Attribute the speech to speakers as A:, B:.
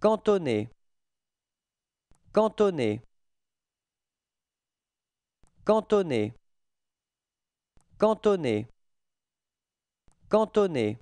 A: cantonné cantonné cantonné cantonné cantonné